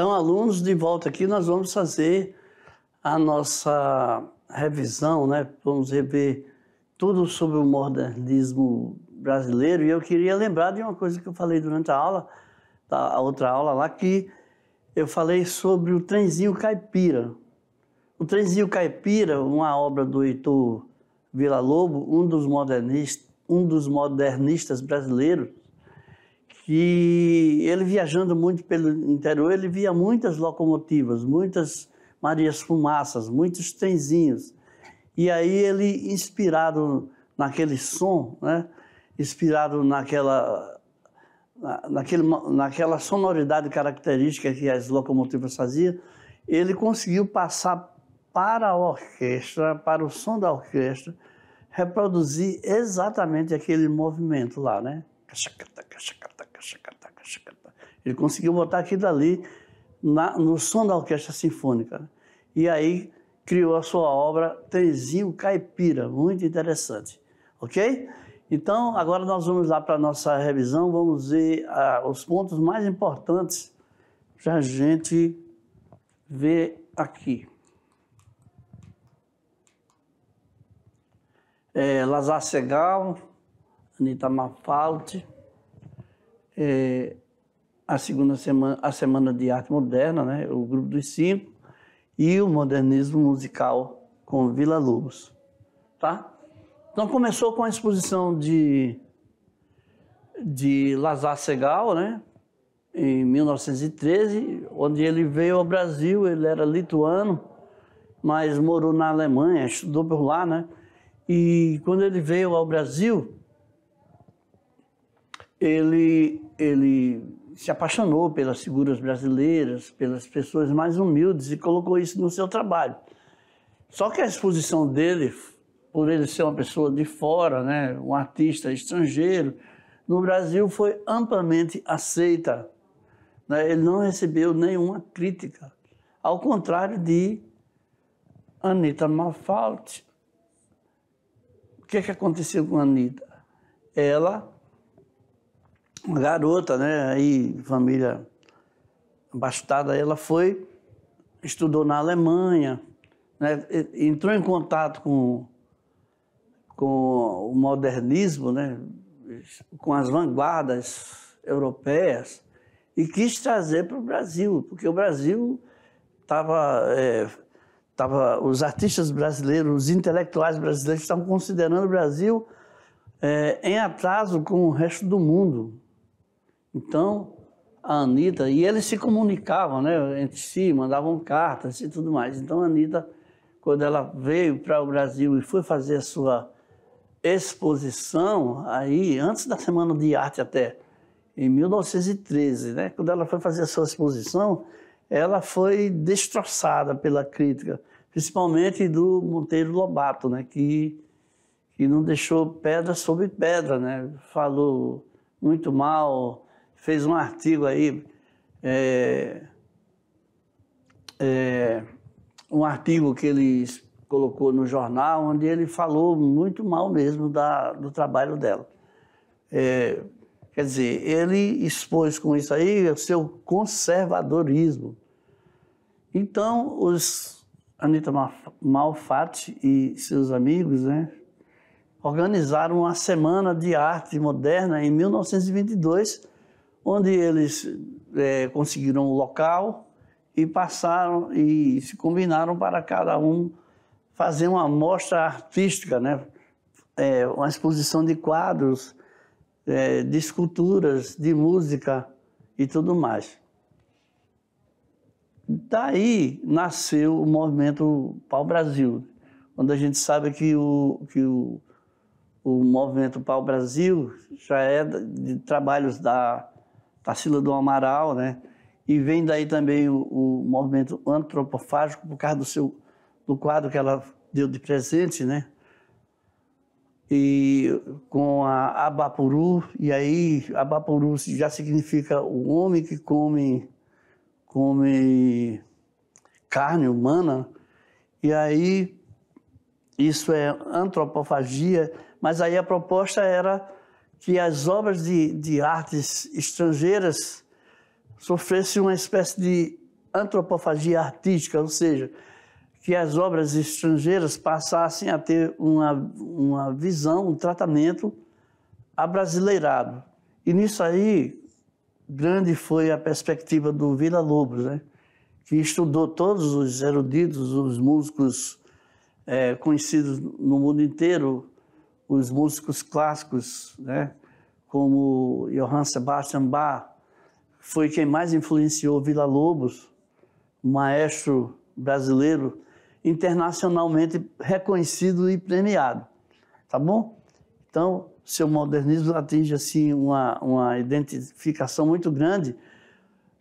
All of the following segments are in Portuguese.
Então, alunos de volta aqui, nós vamos fazer a nossa revisão, né? Vamos rever tudo sobre o modernismo brasileiro. E eu queria lembrar de uma coisa que eu falei durante a aula, a outra aula lá, que eu falei sobre o trenzinho caipira. O trenzinho caipira, uma obra do Heitor Villa Lobo, um dos modernistas, um dos modernistas brasileiros, e ele viajando muito pelo interior, ele via muitas locomotivas, muitas Marias Fumaças, muitos trenzinhos. E aí ele, inspirado naquele som, né? inspirado naquela, naquele, naquela sonoridade característica que as locomotivas faziam, ele conseguiu passar para a orquestra, para o som da orquestra, reproduzir exatamente aquele movimento lá, né? Ele conseguiu botar aquilo ali na, no som da orquestra sinfônica. E aí criou a sua obra Trenzinho Caipira, muito interessante, ok? Então, agora nós vamos lá para a nossa revisão, vamos ver ah, os pontos mais importantes para a gente ver aqui. É, Lazar Segal, Anitta Mafalte, É, a segunda semana, a Semana de Arte Moderna, né? o Grupo dos Cinco, e o Modernismo Musical com Vila Lobos. Tá? Então começou com a exposição de, de Lazar Segal, né? em 1913, onde ele veio ao Brasil, ele era lituano, mas morou na Alemanha, estudou por lá, né? E quando ele veio ao Brasil, ele, ele se apaixonou pelas figuras brasileiras, pelas pessoas mais humildes e colocou isso no seu trabalho. Só que a exposição dele, por ele ser uma pessoa de fora, né, um artista estrangeiro, no Brasil foi amplamente aceita. Né? Ele não recebeu nenhuma crítica. Ao contrário de Anitta Malfatti. O que, é que aconteceu com Anita? Anitta? Ela uma garota, né? Aí, família abastada, ela foi, estudou na Alemanha, né? entrou em contato com, com o modernismo, né? com as vanguardas europeias, e quis trazer para o Brasil, porque o Brasil estava. É, tava, os artistas brasileiros, os intelectuais brasileiros estavam considerando o Brasil é, em atraso com o resto do mundo. Então, a Anitta, e eles se comunicavam né, entre si, mandavam cartas e tudo mais. Então, a Anitta, quando ela veio para o Brasil e foi fazer a sua exposição, aí, antes da Semana de Arte até, em 1913, né, quando ela foi fazer a sua exposição, ela foi destroçada pela crítica, principalmente do Monteiro Lobato, né, que, que não deixou pedra sobre pedra, né, falou muito mal fez um artigo aí, é, é, um artigo que ele colocou no jornal, onde ele falou muito mal mesmo da, do trabalho dela. É, quer dizer, ele expôs com isso aí o seu conservadorismo. Então, os Anitta Malfatti e seus amigos né, organizaram uma semana de arte moderna em 1922 onde eles é, conseguiram o um local e passaram e se combinaram para cada um fazer uma mostra artística, né? É, uma exposição de quadros, é, de esculturas, de música e tudo mais. Daí nasceu o movimento Pau Brasil, onde a gente sabe que o, que o, o movimento Pau Brasil já é de trabalhos da Tarsila do Amaral, né? E vem daí também o, o, movimento antropofágico por causa do seu do quadro que ela deu de presente, né? E com a Abapuru, e aí Abapuru já significa o homem que come come carne humana. E aí isso é antropofagia, mas aí a proposta era que as obras de, de artes estrangeiras sofressem uma espécie de antropofagia artística, ou seja, que as obras estrangeiras passassem a ter uma, uma visão, um tratamento abrasileirado. E nisso aí, grande foi a perspectiva do Vila Lobos, né? que estudou todos os eruditos, os músicos é, conhecidos no mundo inteiro, os músicos clássicos, né, como Johann Sebastian Bach, foi quem mais influenciou Vila Lobos, maestro brasileiro internacionalmente reconhecido e premiado, tá bom? Então, seu modernismo atinge assim uma, uma identificação muito grande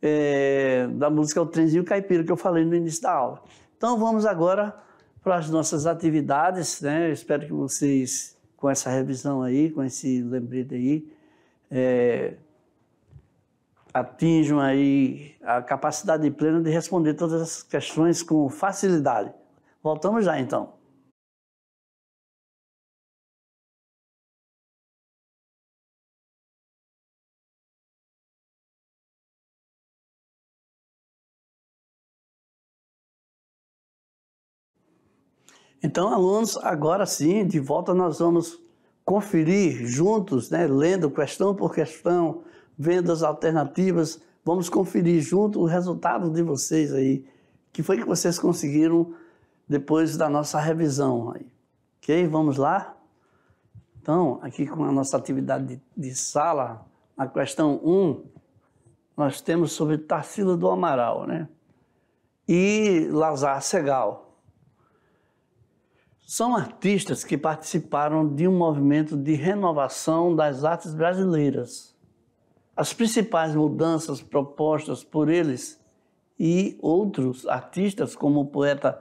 é, da música O Trenzinho Caipira que eu falei no início da aula. Então, vamos agora para as nossas atividades, né? Eu espero que vocês com essa revisão aí, com esse lembrete aí, é, atinjam aí a capacidade plena de responder todas essas questões com facilidade. Voltamos já então. Então, alunos, agora sim, de volta nós vamos conferir juntos, né, lendo questão por questão, vendo as alternativas, vamos conferir junto o resultado de vocês aí, que foi que vocês conseguiram depois da nossa revisão aí. Ok? Vamos lá? Então, aqui com a nossa atividade de, de sala, na questão 1, nós temos sobre Tarsila do Amaral, né? E Lazar Segal são artistas que participaram de um movimento de renovação das artes brasileiras. As principais mudanças propostas por eles e outros artistas, como o poeta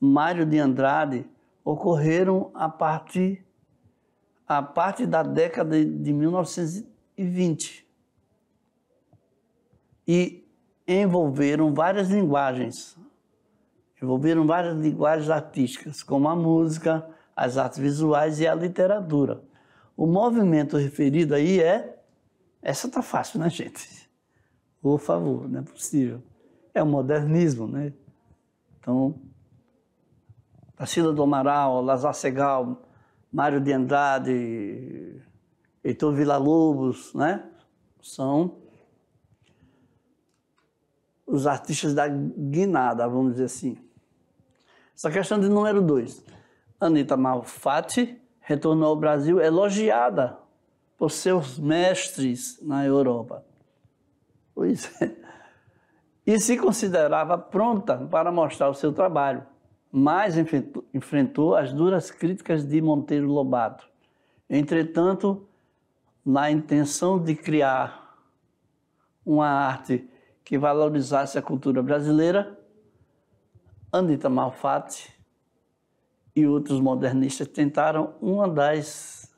Mário de Andrade, ocorreram a partir, a partir da década de 1920 e envolveram várias linguagens, Envolveram várias linguagens artísticas, como a música, as artes visuais e a literatura. O movimento referido aí é. Essa é tá fácil, né, gente? Por favor, não é possível. É o modernismo, né? Então, Tarsila do Amaral, Lazar Segal, Mário de Andrade, Heitor Vila lobos né? São os artistas da guinada, vamos dizer assim. Essa questão de número dois. Anita Malfatti retornou ao Brasil elogiada por seus mestres na Europa. Pois é. E se considerava pronta para mostrar o seu trabalho, mas enfrentou as duras críticas de Monteiro Lobato. Entretanto, na intenção de criar uma arte que valorizasse a cultura brasileira, Anita Malfatti e outros modernistas tentaram uma das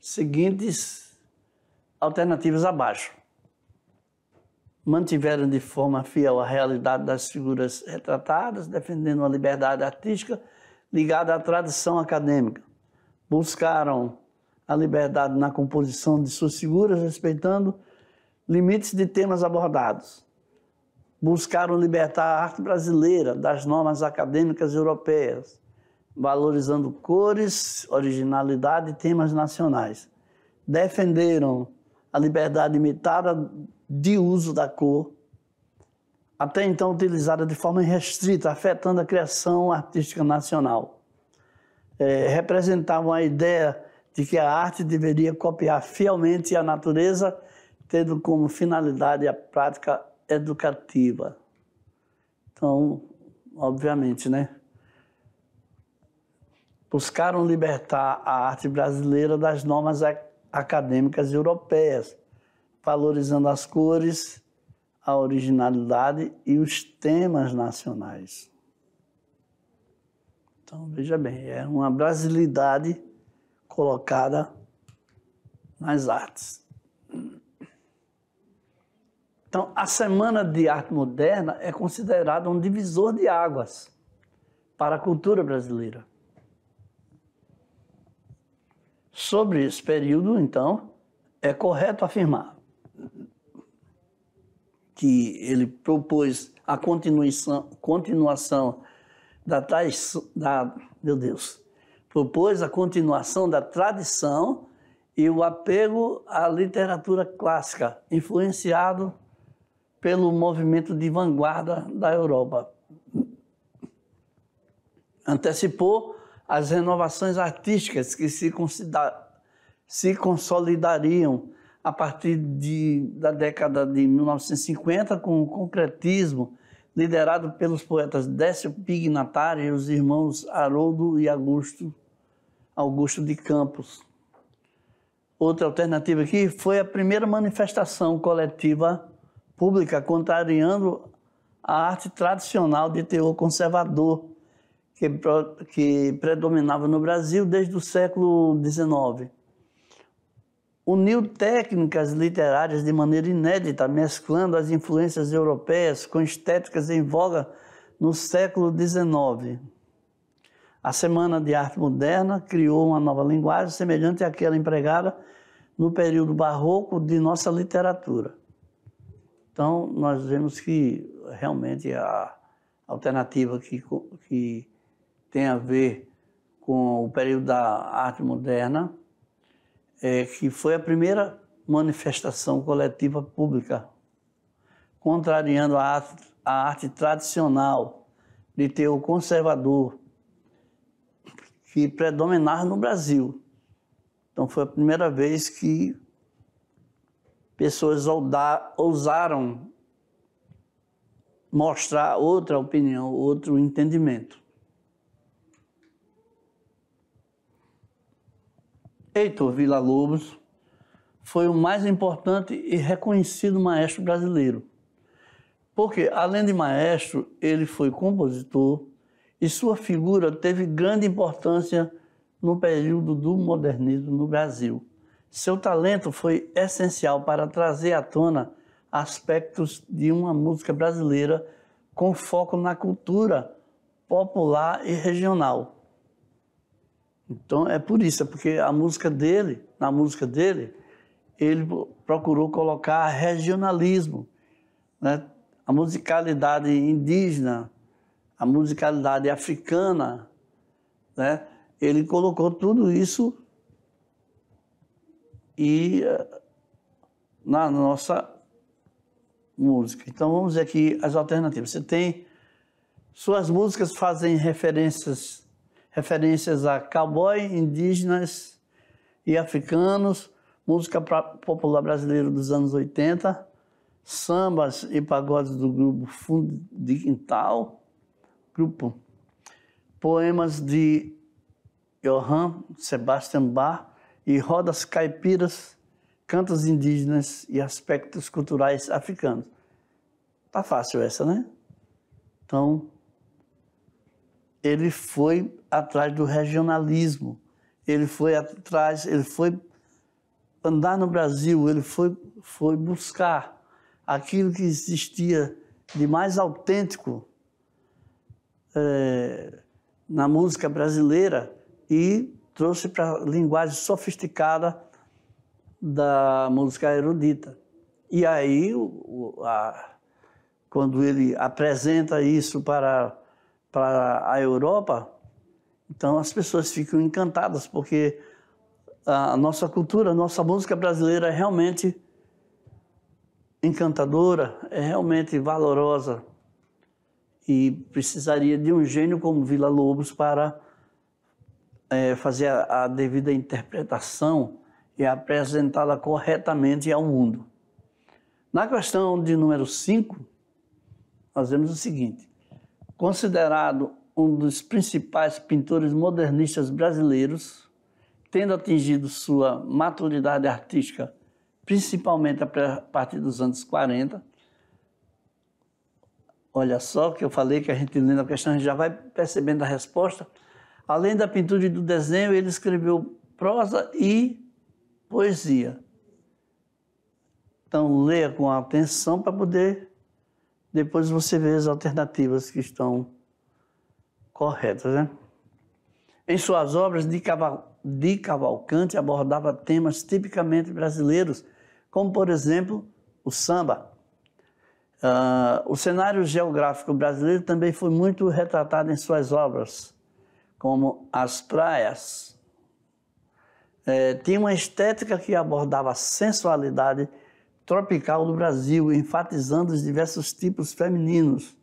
seguintes alternativas abaixo. Mantiveram de forma fiel a realidade das figuras retratadas, defendendo uma liberdade artística ligada à tradição acadêmica. Buscaram a liberdade na composição de suas figuras, respeitando limites de temas abordados buscaram libertar a arte brasileira das normas acadêmicas europeias, valorizando cores, originalidade e temas nacionais. Defenderam a liberdade limitada de uso da cor, até então utilizada de forma restrita, afetando a criação artística nacional. É, representavam a ideia de que a arte deveria copiar fielmente a natureza, tendo como finalidade a prática educativa. Então, obviamente, né? Buscaram libertar a arte brasileira das normas acadêmicas europeias, valorizando as cores, a originalidade e os temas nacionais. Então, veja bem, é uma brasilidade colocada nas artes. Então, a Semana de Arte Moderna é considerada um divisor de águas para a cultura brasileira. Sobre esse período, então, é correto afirmar que ele propôs a continuação, continuação da, meu Deus, propôs a continuação da tradição e o apego à literatura clássica, influenciado pelo movimento de vanguarda da Europa. Antecipou as renovações artísticas que se, se consolidariam a partir de, da década de 1950 com o concretismo, liderado pelos poetas Décio Pignatari e os irmãos Haroldo e Augusto, Augusto de Campos. Outra alternativa aqui foi a primeira manifestação coletiva pública, contrariando a arte tradicional de teor conservador que, que predominava no Brasil desde o século XIX. Uniu técnicas literárias de maneira inédita, mesclando as influências europeias com estéticas em voga no século XIX. A Semana de Arte Moderna criou uma nova linguagem semelhante àquela empregada no período barroco de nossa literatura. Então, nós vemos que realmente a alternativa que, que tem a ver com o período da arte moderna, é, que foi a primeira manifestação coletiva pública, contrariando a arte, a arte tradicional de ter o conservador, que predominava no Brasil. Então, foi a primeira vez que pessoas ousaram mostrar outra opinião, outro entendimento. Heitor Vila lobos foi o mais importante e reconhecido maestro brasileiro. Porque, além de maestro, ele foi compositor e sua figura teve grande importância no período do modernismo no Brasil. Seu talento foi essencial para trazer à tona aspectos de uma música brasileira com foco na cultura popular e regional. Então é por isso, é porque a música dele, na música dele, ele procurou colocar regionalismo, né? a musicalidade indígena, a musicalidade africana, né? ele colocou tudo isso e eh, na nossa música. Então vamos ver aqui as alternativas. Você tem suas músicas fazem referências referências a cowboy, indígenas e africanos, música popular brasileira dos anos 80, sambas e pagodes do grupo Fundo de Quintal, grupo poemas de Johann Sebastian Bach e rodas caipiras, cantos indígenas e aspectos culturais africanos. Tá fácil essa, né? Então, ele foi atrás do regionalismo, ele foi atrás, ele foi andar no Brasil, ele foi, foi buscar aquilo que existia de mais autêntico é, na música brasileira e trouxe para a linguagem sofisticada da música erudita. E aí, o, a, quando ele apresenta isso para, para a Europa, então as pessoas ficam encantadas, porque a nossa cultura, a nossa música brasileira é realmente encantadora, é realmente valorosa. E precisaria de um gênio como Vila Lobos para é, fazer a, a devida interpretação e apresentá-la corretamente ao mundo. Na questão de número 5, nós vemos o seguinte: considerado um dos principais pintores modernistas brasileiros, tendo atingido sua maturidade artística principalmente a partir dos anos 40. Olha só que eu falei que a gente lendo a questão, a gente já vai percebendo a resposta. Além da pintura e do desenho, ele escreveu prosa e poesia. Então, leia com atenção para poder depois você ver as alternativas que estão corretas. Né? Em suas obras, de, Caval de Cavalcante abordava temas tipicamente brasileiros, como, por exemplo, o samba. Uh, o cenário geográfico brasileiro também foi muito retratado em suas obras como as praias, é, tinha uma estética que abordava a sensualidade tropical do Brasil, enfatizando os diversos tipos femininos.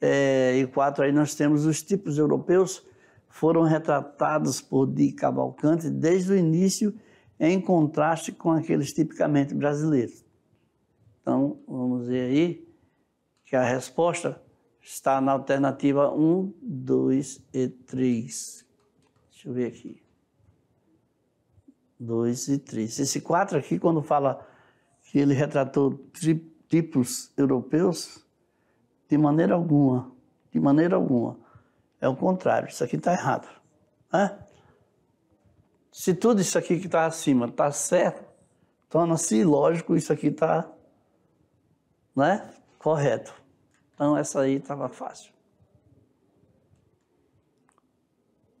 É, e quatro, aí nós temos os tipos europeus, foram retratados por Di Cavalcante desde o início, em contraste com aqueles tipicamente brasileiros. Então, vamos ver aí que a resposta está na alternativa 1, 2 e 3. Deixa eu ver aqui. 2 e 3. Esse 4 aqui, quando fala que ele retratou tipos europeus, de maneira alguma, de maneira alguma. É o contrário, isso aqui está errado. Né? Se tudo isso aqui que está acima está certo, torna-se lógico isso aqui está né, correto. Então essa aí estava fácil.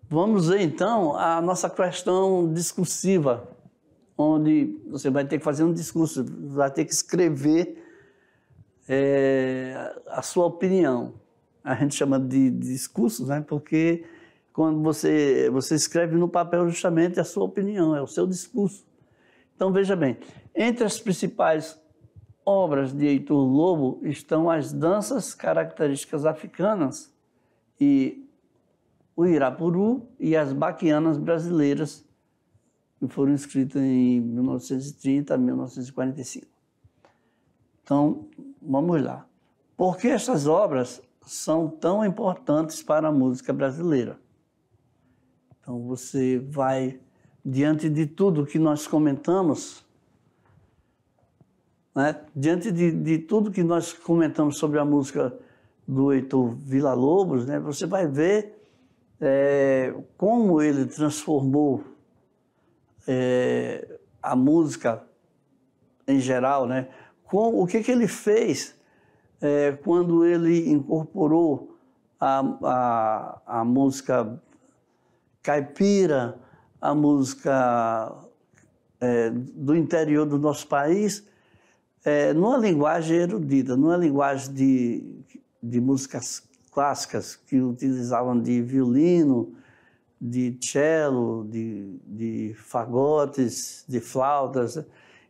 Vamos ver então a nossa questão discursiva, onde você vai ter que fazer um discurso, vai ter que escrever é, a sua opinião. A gente chama de, discurso, né? porque quando você, você escreve no papel justamente a sua opinião, é o seu discurso. Então veja bem, entre as principais obras de Heitor Lobo estão as danças características africanas e o Irapuru e as baquianas brasileiras, que foram escritas em 1930 a 1945. Então, vamos lá. Por que essas obras são tão importantes para a música brasileira? Então, você vai, diante de tudo que nós comentamos, né? Diante de, de tudo que nós comentamos sobre a música do Heitor Vila lobos né, você vai ver é, como ele transformou é, a música em geral, né? Com, o que, que ele fez é, quando ele incorporou a, a, a música caipira, a música é, do interior do nosso país é, numa linguagem erudita, numa linguagem de, de músicas clássicas que utilizavam de violino, de cello, de, de fagotes, de flautas. Né?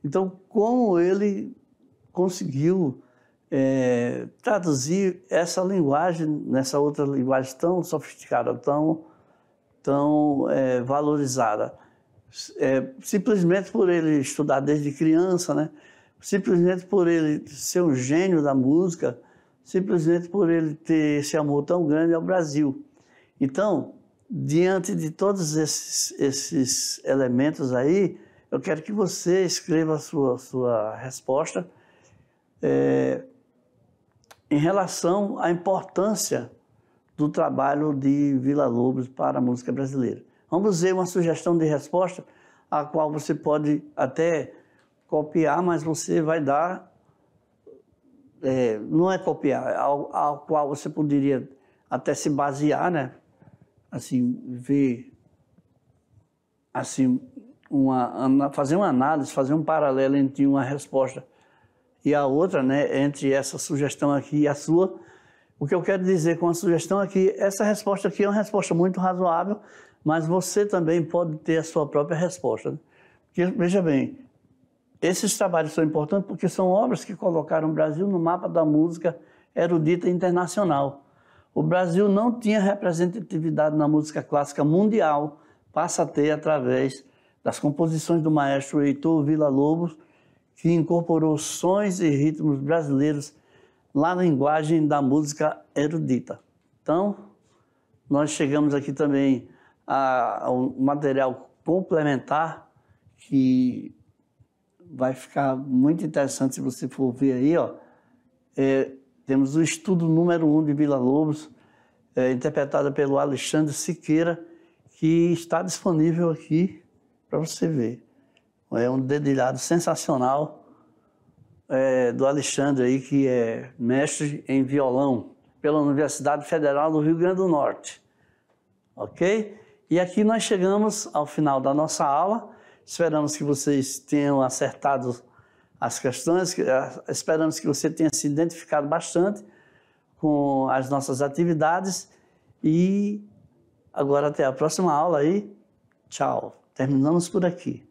Então, como ele conseguiu é, traduzir essa linguagem nessa outra linguagem tão sofisticada, tão, tão é, valorizada? É, simplesmente por ele estudar desde criança, né? simplesmente por ele ser um gênio da música, simplesmente por ele ter esse amor tão grande ao Brasil. Então, diante de todos esses, esses elementos aí, eu quero que você escreva a sua, sua resposta é, em relação à importância do trabalho de Vila Lobos para a música brasileira. Vamos ver uma sugestão de resposta a qual você pode até copiar, mas você vai dar. É, não é copiar, é ao, ao, qual você poderia até se basear, né? Assim, ver. Assim, uma, fazer uma análise, fazer um paralelo entre uma resposta e a outra, né? Entre essa sugestão aqui e a sua. O que eu quero dizer com a sugestão é que essa resposta aqui é uma resposta muito razoável, mas você também pode ter a sua própria resposta. Né? Porque, veja bem, esses trabalhos são importantes porque são obras que colocaram o Brasil no mapa da música erudita internacional. O Brasil não tinha representatividade na música clássica mundial, passa a ter através das composições do maestro Heitor Villa-Lobos, que incorporou sons e ritmos brasileiros na linguagem da música erudita. Então, nós chegamos aqui também a, a um material complementar que vai ficar muito interessante se você for ver aí, ó. É, temos o estudo número um de Vila Lobos, é, pelo Alexandre Siqueira, que está disponível aqui para você ver. É um dedilhado sensacional é, do Alexandre aí, que é mestre em violão pela Universidade Federal do Rio Grande do Norte. Ok? E aqui nós chegamos ao final da nossa aula. Esperamos que vocês tenham acertado as questões, ah, esperamos que você tenha se identificado bastante com as nossas atividades e agora até a próxima aula aí. Tchau. Terminamos por aqui.